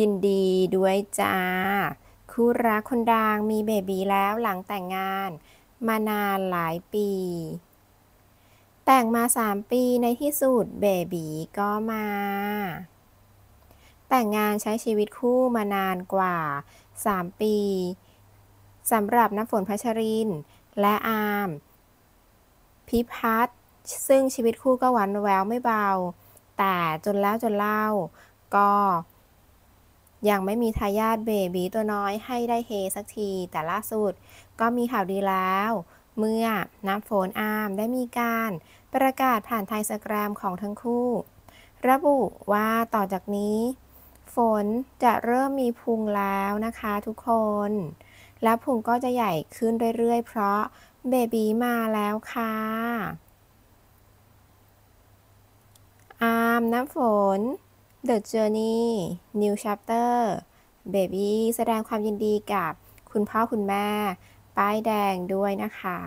ยินดีด้วยจ้า คู่รักคนดังมีเบบีแล้วหลังแต่งงาน มานานหลายปี แต่งมา 3 ปีในที่สุดเบบีก็มาแต่งงานใช้ชีวิตคู่มานานกว่า 3 ปีสำหรับน้ำฝนพัชรินและอาม พิพัฒน์ซึ่งชีวิตคู่ก็หวานแววไม่เบา แต่จนแล้วจนเล่าก็ยังไม่มีทายาทเบบีตัวน้อยให้ได้เฮสักทีแต่ล่าสุดก็มีข่าวดีแล้ว เมื่อน้ำฝนอามได้มีการประกาศผ่านไทยสแกรมของทั้งคู่ระบุว่าต่อจากนี้ ฝนจะเริ่มมีพุงแล้วนะคะทุกคน และพุงก็จะใหญ่ขึ้นเรื่อยๆเพราะเบบีมาแล้วค่ะ อามน้ำฝน The Journey New Chapter Baby แสดงความยินดีกับคุณพ่อ คุณแม่ ป้ายแดงด้วยนะคะ